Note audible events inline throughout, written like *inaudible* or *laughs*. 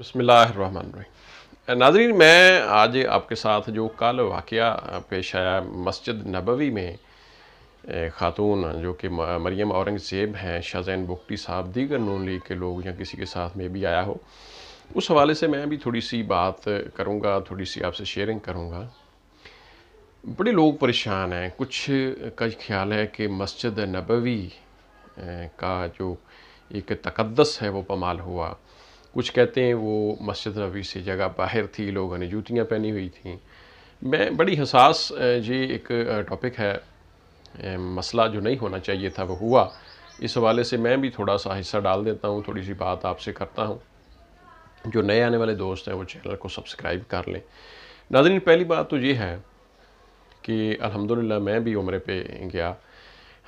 बसमिल्लर नाजरीन मैं आज आपके साथ जो कल वाक़ पेश आया मस्जिद नबवी में ख़ातून जो कि मरियम औरंगज़ेब हैं शाहजैन बुकटी साहब दीगर नून लीग के लोग या किसी के साथ में भी आया हो उस हवाले से मैं भी थोड़ी सी बात करूँगा थोड़ी सी आपसे शेयरिंग करूँगा बड़े लोग परेशान हैं कुछ का ख्याल है कि मस्जिद नबवी का जो एक तकदस है वो पमाल हुआ कुछ कहते हैं वो मस्जिद नबी से जगह बाहर थी लोगों ने जूतियाँ पहनी हुई थी मैं बड़ी हसास ये एक टॉपिक है मसला जो नहीं होना चाहिए था वो हुआ इस हवाले से मैं भी थोड़ा सा हिस्सा डाल देता हूँ थोड़ी सी बात आपसे करता हूँ जो नए आने वाले दोस्त हैं वो चैनल को सब्सक्राइब कर लें नाजरीन पहली बात तो ये है कि अल्हम्दुलिल्लाह मैं भी उम्र पे गया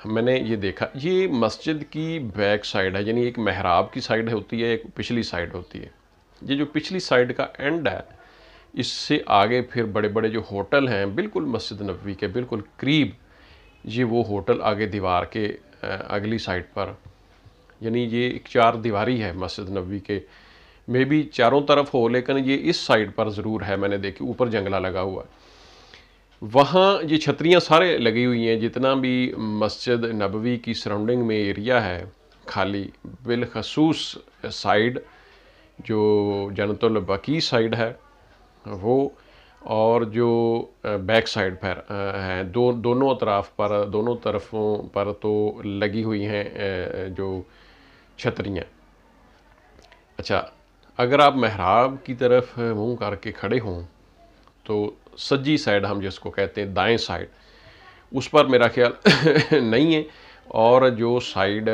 मैंने ये देखा ये मस्जिद की बैक साइड है यानी एक महराब की साइड होती है एक पिछली साइड होती है ये जो पिछली साइड का एंड है इससे आगे फिर बड़े बड़े जो होटल हैं बिल्कुल मस्जिद नबी के बिल्कुल करीब ये वो होटल आगे दीवार के अगली साइड पर यानी ये एक चार दीवारी है मस्जिद नबी के मे भी चारों तरफ हो लेकिन ये इस साइड पर ज़रूर है मैंने देखी ऊपर जंगला लगा हुआ है वहाँ ये छतरियाँ सारे लगी हुई हैं जितना भी मस्जिद नबवी की सराउंडिंग में एरिया है खाली बिलखसूस साइड जो जनतुलबकी साइड है वो और जो बैक साइड पर है दो दोनों अतराफ पर दोनों तरफों पर तो लगी हुई हैं जो छतरियाँ अच्छा अगर आप महराब की तरफ मुंह करके खड़े हों तो सज्जी साइड हम जिसको कहते हैं दाएं साइड उस पर मेरा ख्याल *laughs* नहीं है और जो साइड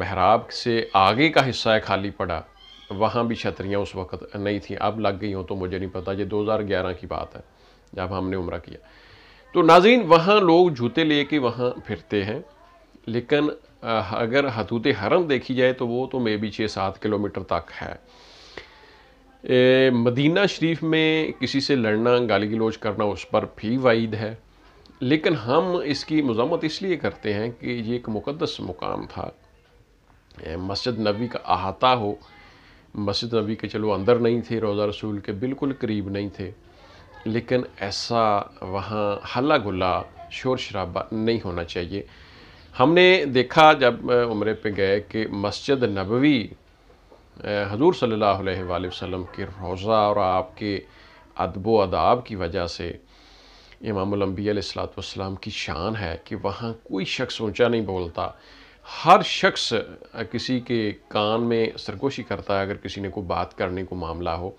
महराब से आगे का हिस्सा है खाली पड़ा वहाँ भी छतरियाँ उस वक्त नहीं थी अब लग गई हों तो मुझे नहीं पता ये 2011 की बात है जब हमने उम्र किया तो नाजीन वहाँ लोग जूते ले के वहाँ फिरते हैं लेकिन अगर हतूत हरम देखी जाए तो वो तो मे बी छः सात किलोमीटर तक है ए, मदीना शरीफ में किसी से लड़ना गाली गलोच करना उस पर भी वाइद है लेकिन हम इसकी मजम्मत इसलिए करते हैं कि ये एक मुक़दस मुकाम था मस्जिद नबी का अहाता हो मस्जिद नबी के चलो अंदर नहीं थे रोज़ा रसूल के बिल्कुल करीब नहीं थे लेकिन ऐसा वहाँ हल्ला गुल्ला शोर शराबा नहीं होना चाहिए हमने देखा जब उम्र पे गए कि मस्जिद नबवी हजूर सल्ला वसम के रोज़ा और आपके अदब अदाब की वजह से इमामबीसलाम की शान है कि वहाँ कोई शख्स ऊँचा नहीं बोलता हर शख्स किसी के कान में सरगोशी करता है अगर किसी ने कोई बात करने को मामला हो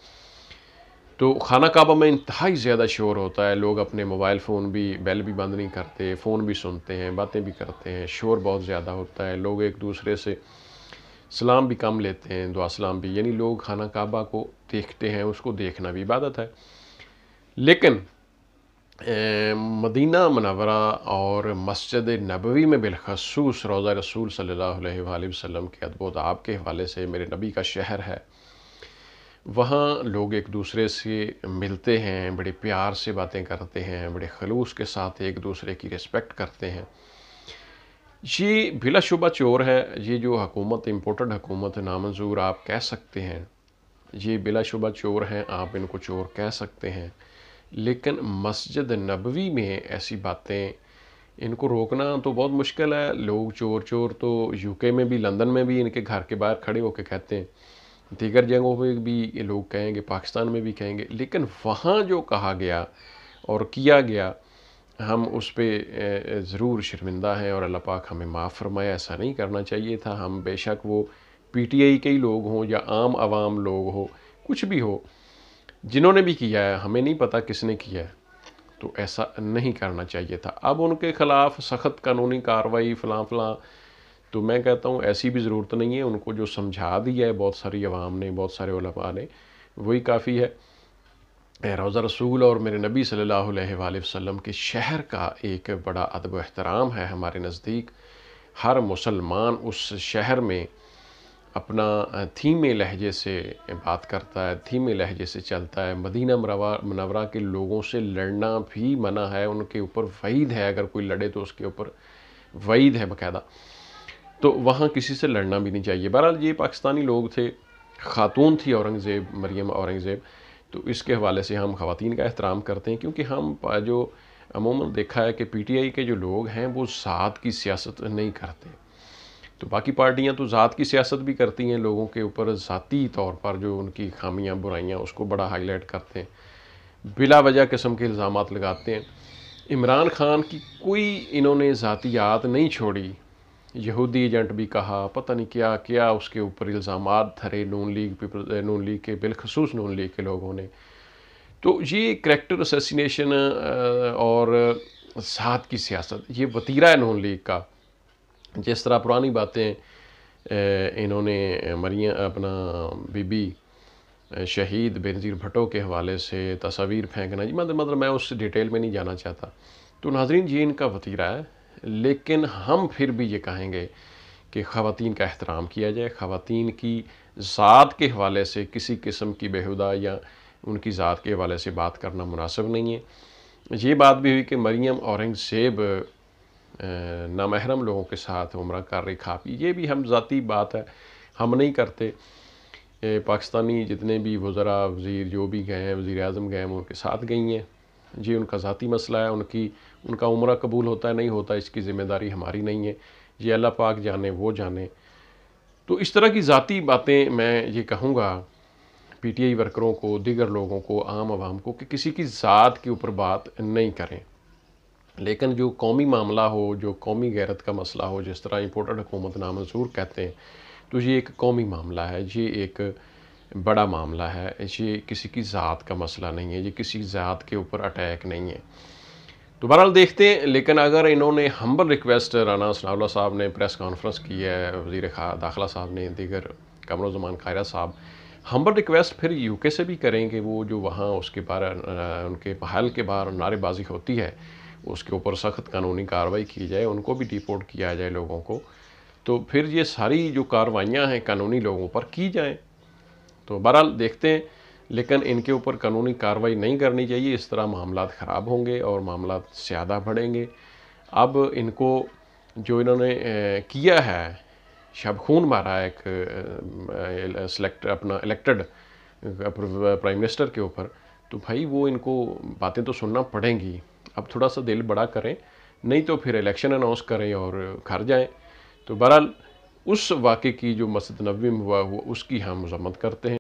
तो खाना काबा में इंतहाई ज़्यादा शोर होता है लोग अपने मोबाइल फ़ोन भी बेल भी बंद नहीं करते फ़ोन भी सुनते हैं बातें भी करते हैं शोर बहुत ज़्यादा होता है लोग एक दूसरे से सलाम भी कम लेते हैं दुआ सलाम भी यानी लोग खाना काबा को देखते हैं उसको देखना भी इबादत है लेकिन ए, मदीना मनवरा और मस्जिद नबवी में बिलखसूस रोज़ा रसूल सल्ला वसम के अदबोद आपके के हवाले से मेरे नबी का शहर है वहाँ लोग एक दूसरे से मिलते हैं बड़े प्यार से बातें करते हैं बड़े खलूस के साथ एक दूसरे की रिस्पेक्ट करते हैं ये बिलाशुबा चोर है ये जो हकूमत इम्पोर्टेड हकूमत है नामंजूर आप कह सकते हैं ये बिलाशुबा चोर हैं आप इनको चोर कह सकते हैं लेकिन मस्जिद नबवी में ऐसी बातें इनको रोकना तो बहुत मुश्किल है लोग चोर चोर तो यूके में भी लंदन में भी इनके घर के बाहर खड़े होकर कहते हैं दीगर जगहों पर भी ये लोग कहेंगे पाकिस्तान में भी कहेंगे लेकिन वहाँ जो कहा गया और किया गया हम उस पर ज़रूर शर्मिंदा हैं और अल्लाह पाक हमें माफ़ फरमाया ऐसा नहीं करना चाहिए था हम बेशक वो पी टी आई के ही लोग हों या आम आवाम लोग हो कुछ भी हो जिन्होंने भी किया है हमें नहीं पता किसने किया है तो ऐसा नहीं करना चाहिए था अब उनके ख़िलाफ़ सख्त कानूनी कार्रवाई फ़लाँ फ़लाँ तो मैं कहता हूँ ऐसी भी ज़रूरत नहीं है उनको जो समझा दिया है बहुत सारी आवाम ने बहुत सारे ने वही काफ़ी है रोज़ा रसूल और मेरे नबी सल्लल्लाहु अलैहि वसल्लम के शहर का एक बड़ा अदब अहतराम है हमारे नज़दीक हर मुसलमान उस शहर में अपना थीमे लहजे से बात करता है थीमे लहजे से चलता है मदीना मनवरा के लोगों से लड़ना भी मना है उनके ऊपर वईद है अगर कोई लड़े तो उसके ऊपर वईद है बाकायदा तो वहाँ किसी से लड़ना भी नहीं चाहिए बहरहाल ये पाकिस्तानी लोग थे खातून थी औरंगज़ेब मरियम औरंगज़ेब तो इसके हवाले से हम खातन का एहतराम करते हैं क्योंकि हम जो अमूमन देखा है कि पी टी आई के जो लोग हैं वो जात की सियासत नहीं करते तो बाकी पार्टियाँ तो ज़ात की सियासत भी करती हैं लोगों के ऊपर ज़ाती तौर पर जो उनकी खामियाँ बुराइयाँ उसको बड़ा हाईलाइट करते हैं बिला वजह किस्म के इल्ज़ाम लगाते हैं इमरान खान की कोई इन्होंने ज़ातियात नहीं छोड़ी यहूदी एजेंट भी कहा पता नहीं क्या क्या उसके ऊपर इल्ज़ाम धरे Noon league people Noon league के बिलखसूस नून लीग के लोगों ने तो ये करेक्टर असेसिनेशन और साथ की सियासत ये वतीरा है नून लीग का जिस तरह पुरानी बातें इन्होंने मरिया अपना बीबी शहीद बेनज़ीर भट्टो के हवाले से तस्वीर फेंकना जी मतलब मतलब मैं उस डिटेल में नहीं जाना चाहता तो नाजरीन जी इनका वतीरा है लेकिन हम फिर भी ये कहेंगे कि ख़वान का एहतराम किया जाए ख़वान की ज़ात के हवाले से किसी किस्म की बेहुदा या उनकी ज़ात के हवाले से बात करना मुनासिब नहीं है ये बात भी हुई कि मरीम औरंगज़ेब नामहरम लोगों के साथ उम्र कर रही खा पी ये भी हम ज़ाती बात है हम नहीं करते पाकिस्तानी जितने भी वज़रा वज़ीर जो भी गए हैं वज़ी अजम गए हैं उनके साथ गई हैं जी उनका ज़ाती मसला है उनकी उनका उम्र कबूल होता है नहीं होता इसकी ज़िम्मेदारी हमारी नहीं है ये अल्लाह पाक जाने वो जाने तो इस तरह की ज़ाती बातें मैं ये कहूँगा पी टी आई वर्करों को दीगर लोगों को आम आवाम को कि किसी की ज़ात के ऊपर बात नहीं करें लेकिन जो कौमी मामला हो जो कौमी गैरत का मसला हो जिस तरह इम्पोर्टेड हुकूमत नामंजूर कहते हैं तो ये एक कौमी मामला है ये एक बड़ा मामला है ये किसी की ज़ात का मसला नहीं है ये किसी ज़ात के ऊपर अटैक नहीं है तो बहरहाल देखते हैं लेकिन अगर इन्होंने हम्बल रिक्वेस्ट राना सनावला साहब ने प्रेस कॉन्फ्रेंस की है वजीर दाखिला साहब ने दीगर कमरुजमान ख़ायरा साहब हम्बल रिक्वेस्ट फिर यूके से भी करें कि वो जो वहाँ उसके बाहर उनके पहल के बाहर नारेबाजी होती है उसके ऊपर सख्त कानूनी कार्रवाई की जाए उनको भी डिपोर्ट किया जाए लोगों को तो फिर ये सारी जो कार्रवाइयाँ हैं कानूनी लोगों पर की जाएँ तो बहरहाल देखते हैं लेकिन इनके ऊपर कानूनी कार्रवाई नहीं करनी चाहिए इस तरह मामला ख़राब होंगे और मामला ज़्यादा बढ़ेंगे अब इनको जो इन्होंने किया है शब खून मारा है एक सिलेक्ट अपना इलेक्टेड प्राइम मिनिस्टर के ऊपर तो भाई वो इनको बातें तो सुनना पड़ेंगी अब थोड़ा सा दिल बड़ा करें नहीं तो फिर इलेक्शन अनाउंस करें और घर जाएं तो बहरहाल उस वाक़े की जो मस्जिद नबी में हुआ हुआ उसकी हम मजम्मत करते हैं